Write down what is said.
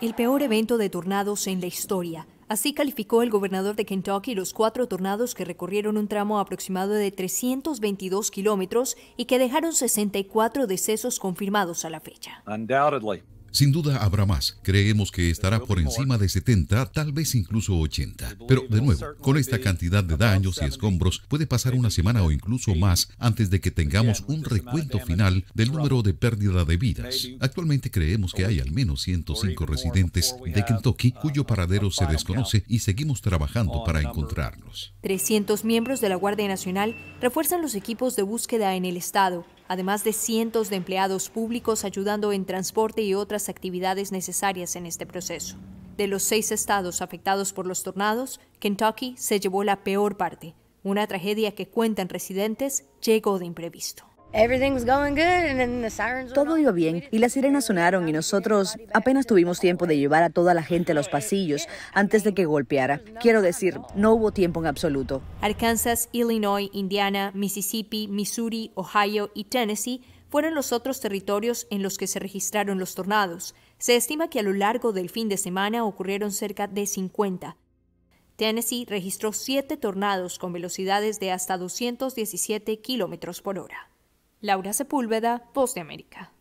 El peor evento de tornados en la historia. Así calificó el gobernador de Kentucky los cuatro tornados que recorrieron un tramo aproximado de 322 kilómetros y que dejaron 64 decesos confirmados a la fecha. Sin duda habrá más. Creemos que estará por encima de 70, tal vez incluso 80. Pero de nuevo, con esta cantidad de daños y escombros, puede pasar una semana o incluso más antes de que tengamos un recuento final del número de pérdida de vidas. Actualmente creemos que hay al menos 105 residentes de Kentucky cuyo paradero se desconoce y seguimos trabajando para encontrarlos. 300 miembros de la Guardia Nacional refuerzan los equipos de búsqueda en el estado además de cientos de empleados públicos ayudando en transporte y otras actividades necesarias en este proceso. De los seis estados afectados por los tornados, Kentucky se llevó la peor parte. Una tragedia que cuentan residentes llegó de imprevisto. Todo iba bien y las sirenas sonaron y nosotros apenas tuvimos tiempo de llevar a toda la gente a los pasillos antes de que golpeara. Quiero decir, no hubo tiempo en absoluto. Arkansas, Illinois, Indiana, Mississippi, Missouri, Ohio y Tennessee fueron los otros territorios en los que se registraron los tornados. Se estima que a lo largo del fin de semana ocurrieron cerca de 50. Tennessee registró siete tornados con velocidades de hasta 217 kilómetros por hora. Laura Sepúlveda, Voz de América.